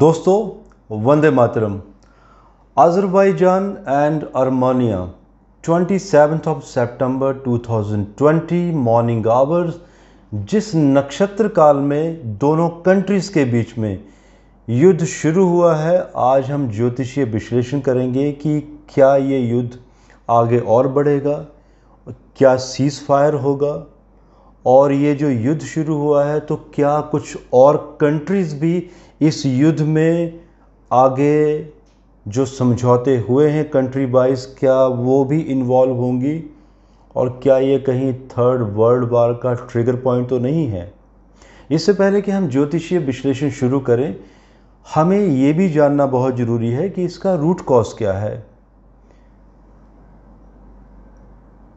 दोस्तों वंदे मातरम Azerbaijan and twenty 27th of सितंबर 2020 मॉर्निंग आवर्स जिस नक्षत्र काल में दोनों कंट्रीज़ के बीच में युद्ध शुरू हुआ है आज हम ज्योतिषीय विश्लेषण करेंगे कि क्या ये युद्ध आगे और बढ़ेगा क्या सीज़ फायर होगा और ये जो युद्ध शुरू हुआ है तो क्या कुछ और कंट्रीज़ भी इस युद्ध में आगे जो समझौते हुए हैं कंट्री वाइज क्या वो भी इन्वॉल्व होंगी और क्या ये कहीं थर्ड वर्ल्ड वार का ट्रिगर पॉइंट तो नहीं है इससे पहले कि हम ज्योतिषीय विश्लेषण शुरू करें हमें ये भी जानना बहुत ज़रूरी है कि इसका रूट कॉज क्या है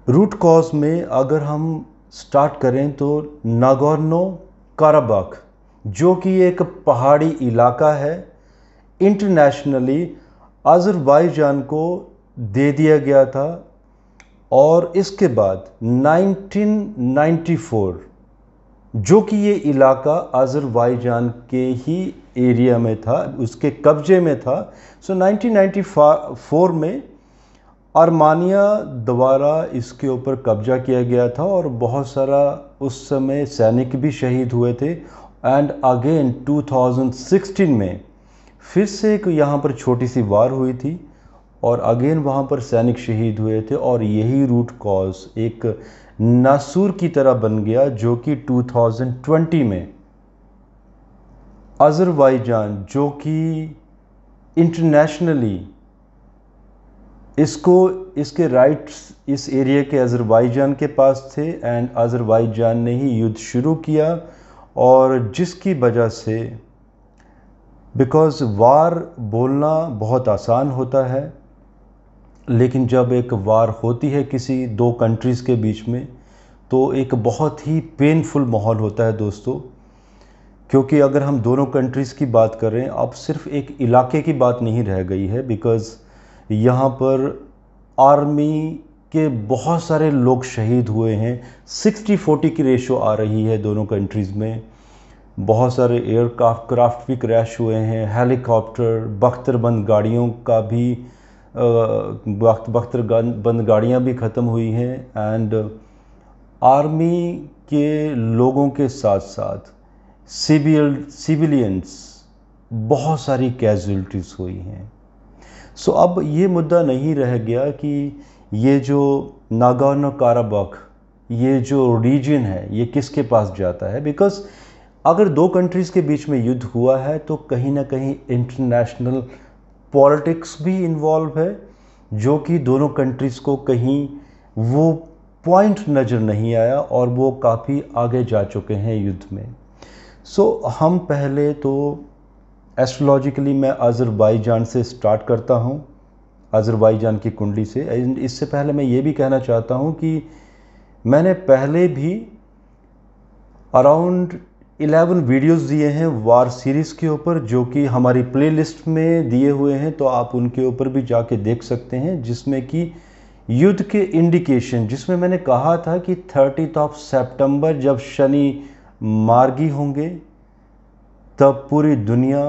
रूट कॉज में अगर हम स्टार्ट करें तो नागोर्नो काराबाख जो कि एक पहाड़ी इलाका है इंटरनेशनली आज़रबाईजान को दे दिया गया था और इसके बाद 1994 जो कि ये इलाका आज़रबाईजान के ही एरिया में था उसके कब्जे में था सो so 1994 में आर्मानिया द्वारा इसके ऊपर कब्जा किया गया था और बहुत सारा उस समय सैनिक भी शहीद हुए थे एंड अगेन 2016 में फिर से एक यहाँ पर छोटी सी वार हुई थी और अगेन वहाँ पर सैनिक शहीद हुए थे और यही रूट कॉज एक नासूर की तरह बन गया जो कि 2020 में अज़रबैजान जो कि इंटरनेशनली इसको इसके राइट्स इस एरिया के अज़रबैजान के पास थे एंड अज़रबैजान ने ही युद्ध शुरू किया और जिसकी वजह से बिकॉज़ वार बोलना बहुत आसान होता है लेकिन जब एक वार होती है किसी दो कंट्रीज़ के बीच में तो एक बहुत ही पेनफुल माहौल होता है दोस्तों क्योंकि अगर हम दोनों कंट्रीज़ की बात करें अब सिर्फ एक इलाके की बात नहीं रह गई है बिकॉज़ यहाँ पर आर्मी के बहुत सारे लोग शहीद हुए हैं 60 40 की रेशो आ रही है दोनों कंट्रीज़ में बहुत सारे एयरक्राफ्ट क्राफ्ट भी क्रैश हुए हैं हेलीकॉप्टर बख्तरबंद गाड़ियों का भी बख्तर बंद गाड़ियाँ भी ख़त्म हुई हैं एंड आर्मी के लोगों के साथ साथ सिविल सिविलियंस बहुत सारी कैजुअलिटीज़ हुई हैं सो अब ये मुद्दा नहीं रह गया कि ये जो नागान काराबाख ये जो रीजन है ये किसके पास जाता है बिकॉज अगर दो कंट्रीज़ के बीच में युद्ध हुआ है तो कहीं ना कहीं इंटरनेशनल पॉलिटिक्स भी इन्वॉल्व है जो कि दोनों कंट्रीज़ को कहीं वो पॉइंट नज़र नहीं आया और वो काफ़ी आगे जा चुके हैं युद्ध में सो so, हम पहले तो एस्ट्रोलॉजिकली मैं जान से स्टार्ट करता हूँ आज़रबाईजान की कुंडली से एंड इससे पहले मैं ये भी कहना चाहता हूँ कि मैंने पहले भी अराउंड 11 वीडियोस दिए हैं वार सीरीज़ के ऊपर जो कि हमारी प्लेलिस्ट में दिए हुए हैं तो आप उनके ऊपर भी जाके देख सकते हैं जिसमें कि युद्ध के इंडिकेशन जिसमें मैंने कहा था कि थर्टीथ ऑफ सेप्टेम्बर जब शनि मार्गी होंगे तब पूरी दुनिया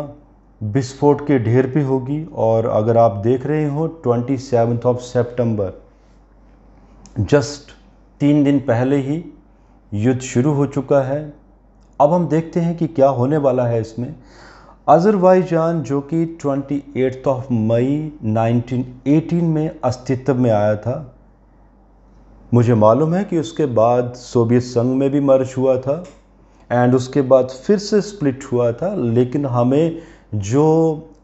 विस्फोट के ढेर पे होगी और अगर आप देख रहे हो twenty seventh of September just तीन दिन पहले ही युद्ध शुरू हो चुका है अब हम देखते हैं कि क्या होने वाला है इसमें अजरबैजान जो कि ट्वेंटी एट्थ ऑफ मई 1918 में अस्तित्व में आया था मुझे मालूम है कि उसके बाद सोवियत संघ में भी मर्ज हुआ था एंड उसके बाद फिर से स्प्लिट हुआ था लेकिन हमें जो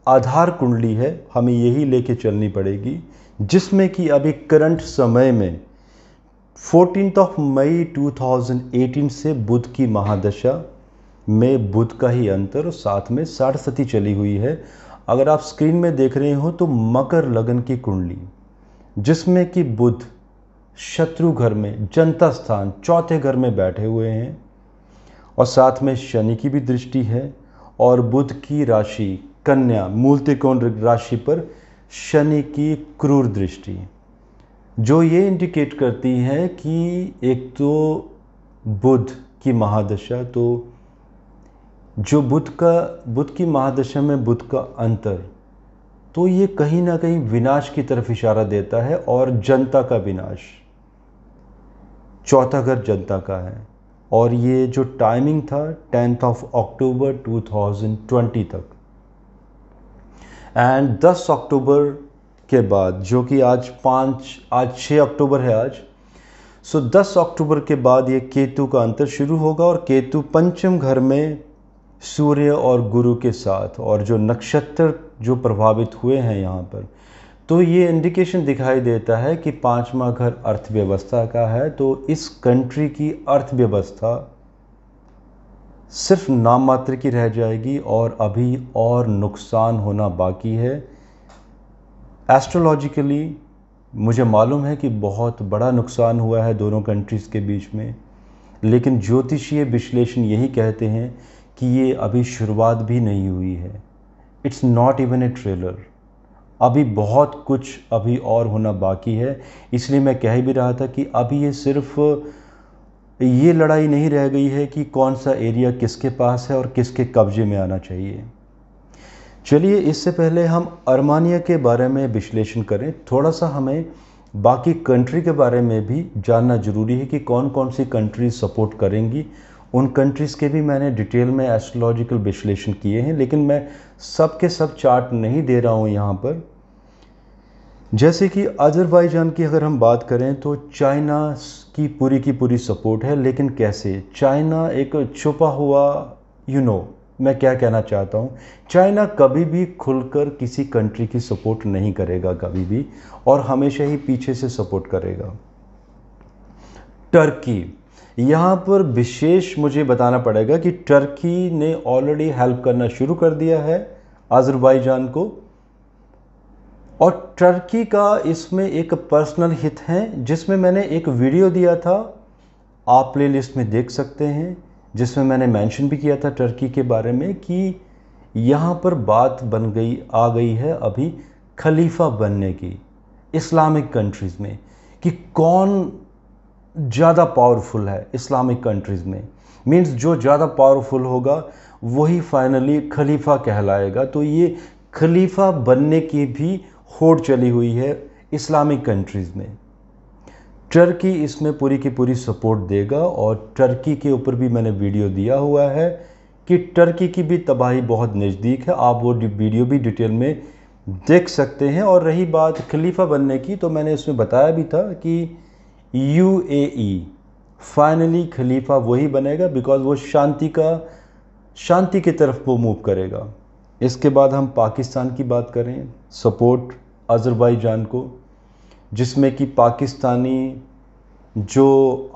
आधार कुंडली है हमें यही लेके चलनी पड़ेगी जिसमें कि अभी करंट समय में फोर्टीन ऑफ मई 2018 से बुध की महादशा में बुध का ही अंतर और साथ में साढ़सती चली हुई है अगर आप स्क्रीन में देख रहे हो तो मकर लगन की कुंडली जिसमें कि बुध शत्रु घर में जनता स्थान चौथे घर में बैठे हुए हैं और साथ में शनि की भी दृष्टि है और बुध की राशि कन्या मूल त्रिकोण राशि पर शनि की क्रूर दृष्टि जो ये इंडिकेट करती है कि एक तो बुध की महादशा तो जो बुध का बुध की महादशा में बुध का अंतर तो ये कहीं ना कहीं विनाश की तरफ इशारा देता है और जनता का विनाश चौथा घर जनता का है और ये जो टाइमिंग था टेंथ ऑफ अक्टूबर 2020 तक एंड 10 अक्टूबर के बाद जो कि आज पाँच आज 6 अक्टूबर है आज सो so 10 अक्टूबर के बाद ये केतु का अंतर शुरू होगा और केतु पंचम घर में सूर्य और गुरु के साथ और जो नक्षत्र जो प्रभावित हुए हैं यहाँ पर तो ये इंडिकेशन दिखाई देता है कि पांचवा घर अर्थव्यवस्था का है तो इस कंट्री की अर्थव्यवस्था सिर्फ नाम मात्र की रह जाएगी और अभी और नुकसान होना बाकी है एस्ट्रोलॉजिकली मुझे मालूम है कि बहुत बड़ा नुकसान हुआ है दोनों कंट्रीज़ के बीच में लेकिन ज्योतिषीय विश्लेषण यही कहते हैं कि ये अभी शुरुआत भी नहीं हुई है it's not even a trailer अभी बहुत कुछ अभी और होना बाकी है इसलिए मैं कह भी रहा था कि अभी ये सिर्फ ये लड़ाई नहीं रह गई है कि कौन सा एरिया किसके पास है और किसके कब्जे में आना चाहिए चलिए इससे पहले हम अरमानिया के बारे में विश्लेषण करें थोड़ा सा हमें बाकी कंट्री के बारे में भी जानना ज़रूरी है कि कौन कौन सी कंट्रीज सपोर्ट करेंगी उन कंट्रीज़ के भी मैंने डिटेल में एस्ट्रोलॉजिकल विश्लेषण किए हैं लेकिन मैं सब के सब चार्ट नहीं दे रहा हूँ यहाँ पर जैसे कि अजरबैजान की अगर हम बात करें तो चाइना की पूरी की पूरी सपोर्ट है लेकिन कैसे चाइना एक छुपा हुआ यू you नो know, मैं क्या कहना चाहता हूँ चाइना कभी भी खुलकर किसी कंट्री की सपोर्ट नहीं करेगा कभी भी और हमेशा ही पीछे से सपोर्ट करेगा टर्की यहाँ पर विशेष मुझे बताना पड़ेगा कि टर्की ने ऑलरेडी हेल्प करना शुरू कर दिया है आज़रबाईजान को और टर्की का इसमें एक पर्सनल हित है जिसमें मैंने एक वीडियो दिया था आप प्ले लिस्ट में देख सकते हैं जिसमें मैंने मेंशन भी किया था टर्की के बारे में कि यहाँ पर बात बन गई आ गई है अभी खलीफा बनने की इस्लामिक कंट्रीज़ में कि कौन ज़्यादा पावरफुल है इस्लामिक कंट्रीज़ में मींस जो ज़्यादा पावरफुल होगा वही फाइनली खलीफा कहलाएगा तो ये खलीफा बनने की भी होड़ चली हुई है इस्लामिक कंट्रीज़ में टर्की इसमें पूरी की पूरी सपोर्ट देगा और टर्की के ऊपर भी मैंने वीडियो दिया हुआ है कि टर्की की भी तबाही बहुत नज़दीक है आप वो वीडियो भी डिटेल में देख सकते हैं और रही बात खलीफा बनने की तो मैंने इसमें बताया भी था कि यू ए फाइनली खलीफा वही बनेगा बिकॉज वो शांति का शांति की तरफ वो मूव करेगा इसके बाद हम पाकिस्तान की बात करें सपोर्ट अज़रबैजान को जिसमें कि पाकिस्तानी जो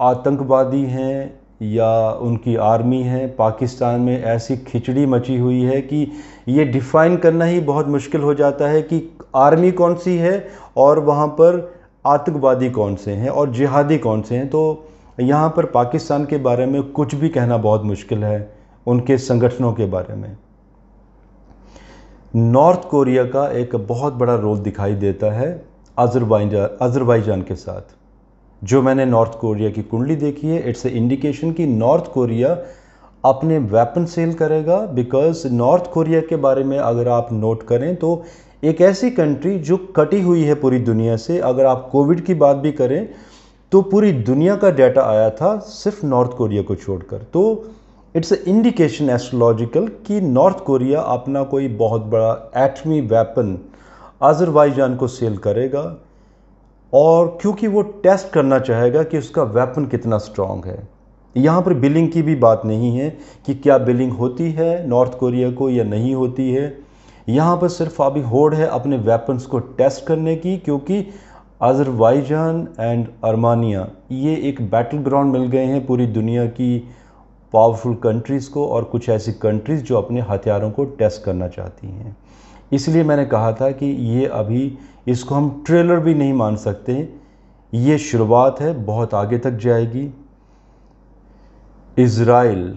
आतंकवादी हैं या उनकी आर्मी है पाकिस्तान में ऐसी खिचड़ी मची हुई है कि ये डिफ़ाइन करना ही बहुत मुश्किल हो जाता है कि आर्मी कौन सी है और वहाँ पर आतंकवादी कौन से हैं और जिहादी कौन से हैं तो यहाँ पर पाकिस्तान के बारे में कुछ भी कहना बहुत मुश्किल है उनके संगठनों के बारे में नॉर्थ कोरिया का एक बहुत बड़ा रोल दिखाई देता है अजरबाइजान अजरबाईजान के साथ जो मैंने नॉर्थ कोरिया की कुंडली देखी है इट्स ए इंडिकेशन कि नॉर्थ कोरिया अपने वेपन सेल करेगा बिकॉज नॉर्थ कोरिया के बारे में अगर आप नोट करें तो एक ऐसी कंट्री जो कटी हुई है पूरी दुनिया से अगर आप कोविड की बात भी करें तो पूरी दुनिया का डाटा आया था सिर्फ नॉर्थ कोरिया को छोड़कर तो इट्स अ इंडिकेशन एस्ट्रोलॉजिकल कि नॉर्थ कोरिया अपना कोई बहुत बड़ा एटमी वेपन आज़रबाईजान को सेल करेगा और क्योंकि वो टेस्ट करना चाहेगा कि उसका वेपन कितना स्ट्रॉन्ग है यहाँ पर बिलिंग की भी बात नहीं है कि क्या बिलिंग होती है नॉर्थ कोरिया को या नहीं होती है यहाँ पर सिर्फ अभी होड़ है अपने वेपन्स को टेस्ट करने की क्योंकि अजरबैजान एंड अरमानिया ये एक बैटल ग्राउंड मिल गए हैं पूरी दुनिया की पावरफुल कंट्रीज़ को और कुछ ऐसी कंट्रीज़ जो अपने हथियारों को टेस्ट करना चाहती हैं इसलिए मैंने कहा था कि ये अभी इसको हम ट्रेलर भी नहीं मान सकते ये शुरुआत है बहुत आगे तक जाएगी इसराइल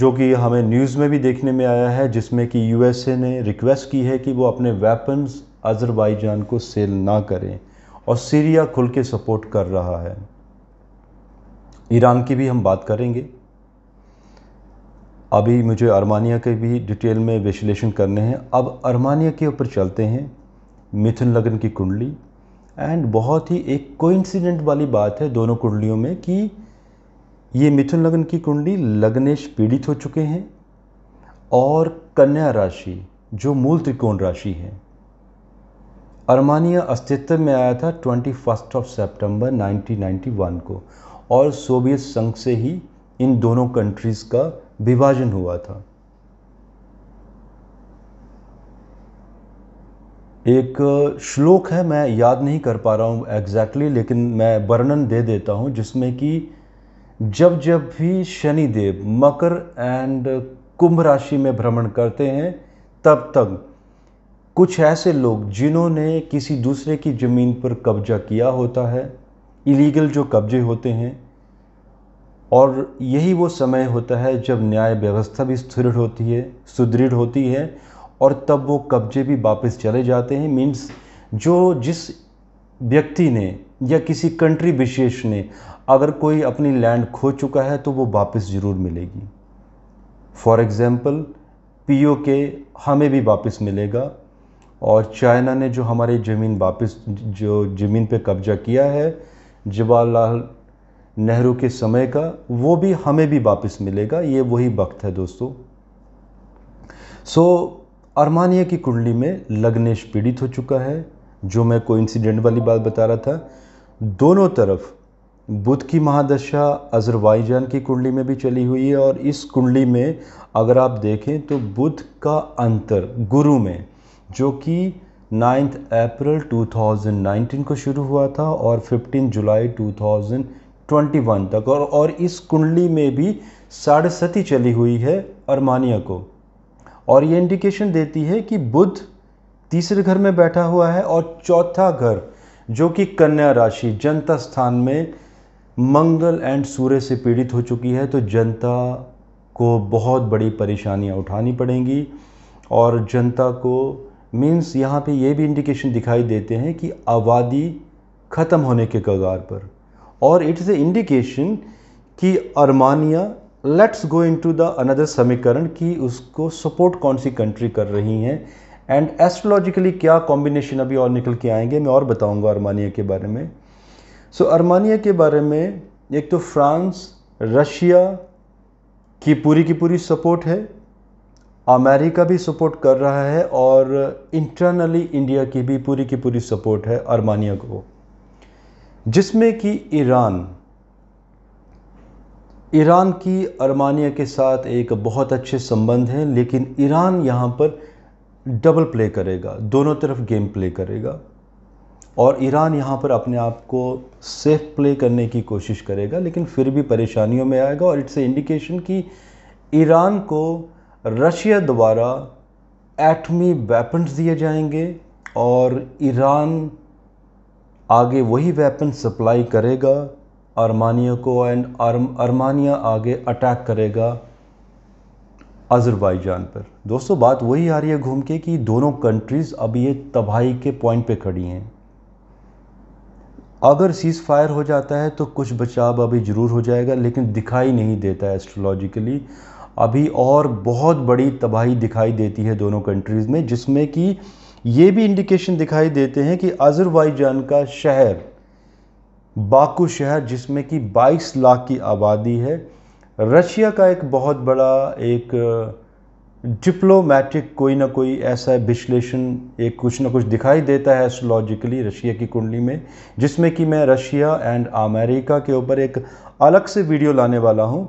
जो कि हमें न्यूज़ में भी देखने में आया है जिसमें कि यूएसए ने रिक्वेस्ट की है कि वो अपने वेपन्स जान को सेल ना करें और सीरिया खुल के सपोर्ट कर रहा है ईरान की भी हम बात करेंगे अभी मुझे अरमानिया के भी डिटेल में विश्लेषण करने हैं अब अरमानिया के ऊपर चलते हैं मिथुन लगन की कुंडली एंड बहुत ही एक कोइंसिडेंट वाली बात है दोनों कुंडलियों में कि ये मिथुन लग्न की कुंडली लग्नेश पीड़ित हो चुके हैं और कन्या राशि जो मूल त्रिकोण राशि है अरमानिया अस्तित्व में आया था twenty first of September nineteen को और सोवियत संघ से ही इन दोनों कंट्रीज़ का विभाजन हुआ था एक श्लोक है मैं याद नहीं कर पा रहा हूँ एग्जैक्टली exactly, लेकिन मैं वर्णन दे देता हूँ जिसमें कि जब जब भी शनिदेव मकर एंड कुंभ राशि में भ्रमण करते हैं तब तक कुछ ऐसे लोग जिन्होंने किसी दूसरे की ज़मीन पर कब्जा किया होता है इलीगल जो कब्जे होते हैं और यही वो समय होता है जब न्याय व्यवस्था भी सुदृढ़ होती है सुदृढ़ होती है और तब वो कब्जे भी वापस चले जाते हैं मीन्स जो जिस व्यक्ति ने या किसी कंट्री विशेष ने अगर कोई अपनी लैंड खो चुका है तो वो वापस ज़रूर मिलेगी फॉर एग्ज़ाम्पल ओ के हमें भी वापस मिलेगा और चाइना ने जो हमारी ज़मीन वापस जो ज़मीन पे कब्जा किया है जवाहरलाल नेहरू के समय का वो भी हमें भी वापस मिलेगा ये वही वक्त है दोस्तों सो so, अरमानिया की कुंडली में लग्नेश पीड़ित हो चुका है जो मैं कोई इंसिडेंट वाली बात बता रहा था दोनों तरफ बुद्ध की महादशा जान की कुंडली में भी चली हुई है और इस कुंडली में अगर आप देखें तो बुद्ध का अंतर गुरु में जो कि नाइन्थ अप्रैल 2019 को शुरू हुआ था और 15 जुलाई 2021 तक और और इस कुंडली में भी साढ़े सती चली हुई है अरमानिया को और ये इंडिकेशन देती है कि बुध तीसरे घर में बैठा हुआ है और चौथा घर जो कि कन्या राशि जनता स्थान में मंगल एंड सूर्य से पीड़ित हो चुकी है तो जनता को बहुत बड़ी परेशानियां उठानी पड़ेंगी और जनता को मीन्स यहाँ पे ये भी इंडिकेशन दिखाई देते हैं कि आबादी ख़त्म होने के कगार पर और इट्स ए इंडिकेशन कि Armenia let's go into the another समीकरण कि उसको सपोर्ट कौन सी कंट्री कर रही हैं एंड एस्ट्रोलॉजिकली क्या कॉम्बिनेशन अभी और निकल के आएंगे मैं और बताऊंगा अरमानिया के बारे में सो so, अरमानिया के बारे में एक तो फ्रांस रशिया की पूरी की पूरी सपोर्ट है अमेरिका भी सपोर्ट कर रहा है और इंटरनली इंडिया की भी पूरी की पूरी सपोर्ट है अरमानिया को जिसमें कि ईरान ईरान की अरमानिया के साथ एक बहुत अच्छे संबंध हैं लेकिन ईरान यहाँ पर डबल प्ले करेगा दोनों तरफ गेम प्ले करेगा और ईरान यहाँ पर अपने आप को सेफ प्ले करने की कोशिश करेगा लेकिन फिर भी परेशानियों में आएगा और इट्स ए इंडिकेशन कि ईरान को रशिया द्वारा एटमी वेपन्स दिए जाएंगे और ईरान आगे वही वेपन सप्लाई करेगा अर्मानिया को एंड आर्म आगे अटैक करेगा अज़रबैजान पर दोस्तों बात वही आ रही है घूम के कि दोनों कंट्रीज़ अब ये तबाही के पॉइंट पे खड़ी हैं अगर सीज़ फायर हो जाता है तो कुछ बचाव अभी ज़रूर हो जाएगा लेकिन दिखाई नहीं देता है एस्ट्रोलॉजिकली अभी और बहुत बड़ी तबाही दिखाई देती है दोनों कंट्रीज़ में जिसमें कि ये भी इंडिकेशन दिखाई देते हैं कि अज़रबैजान का शहर बाकू शहर जिसमें कि 22 लाख की आबादी है रशिया का एक बहुत बड़ा एक डिप्लोमेटिक कोई ना कोई ऐसा विश्लेषण एक कुछ ना कुछ दिखाई देता है एस्ट्रोलॉजिकली रशिया की कुंडली में जिसमें कि मैं रशिया एंड अमेरिका के ऊपर एक अलग से वीडियो लाने वाला हूँ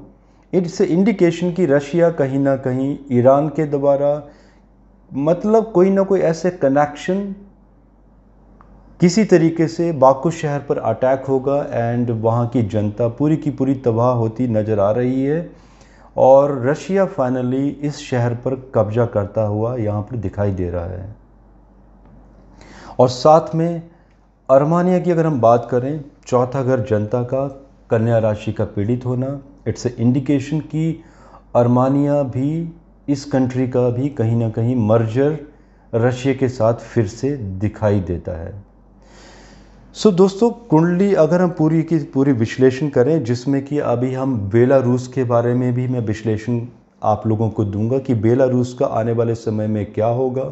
इससे इंडिकेशन कि रशिया कहीं ना कहीं ईरान के द्वारा मतलब कोई ना कोई ऐसे कनेक्शन किसी तरीके से बाकू शहर पर अटैक होगा एंड वहाँ की जनता पूरी की पूरी तबाह होती नज़र आ रही है और रशिया फाइनली इस शहर पर कब्जा करता हुआ यहाँ पर दिखाई दे रहा है और साथ में अरमानिया की अगर हम बात करें चौथा घर जनता का कन्या राशि का पीड़ित होना इट्स ए इंडिकेशन कि अरमानिया भी इस कंट्री का भी कहीं ना कहीं मर्जर रशिया के साथ फिर से दिखाई देता है सो so, दोस्तों कुंडली अगर हम पूरी की पूरी विश्लेषण करें जिसमें कि अभी हम बेलारूस के बारे में भी मैं विश्लेषण आप लोगों को दूंगा कि बेलारूस का आने वाले समय में क्या होगा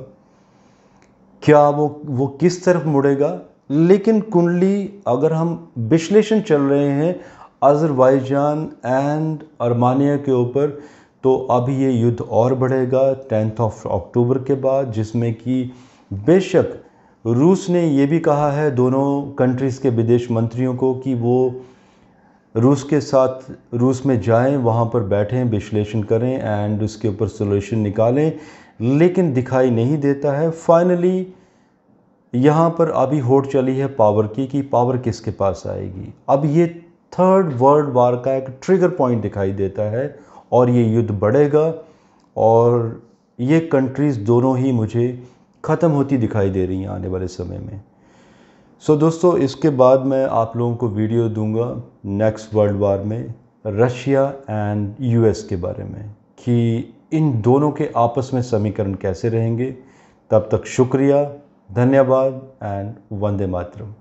क्या वो वो किस तरफ मुड़ेगा लेकिन कुंडली अगर हम विश्लेषण चल रहे हैं अजरबैजान एंड अरमानिया के ऊपर तो अभी ये युद्ध और बढ़ेगा टेंथ ऑफ अक्टूबर के बाद जिसमें कि बेशक रूस ने ये भी कहा है दोनों कंट्रीज़ के विदेश मंत्रियों को कि वो रूस के साथ रूस में जाएं वहाँ पर बैठें विश्लेषण करें एंड उसके ऊपर सोल्यूशन निकालें लेकिन दिखाई नहीं देता है फाइनली यहाँ पर अभी होट चली है पावर की कि पावर किसके पास आएगी अब ये थर्ड वर्ल्ड वार का एक ट्रिगर पॉइंट दिखाई देता है और ये युद्ध बढ़ेगा और ये कंट्रीज़ दोनों ही मुझे ख़त्म होती दिखाई दे रही हैं आने वाले समय में सो so, दोस्तों इसके बाद मैं आप लोगों को वीडियो दूंगा नेक्स्ट वर्ल्ड वार में रशिया एंड यूएस के बारे में कि इन दोनों के आपस में समीकरण कैसे रहेंगे तब तक शुक्रिया धन्यवाद एंड वंदे मातरम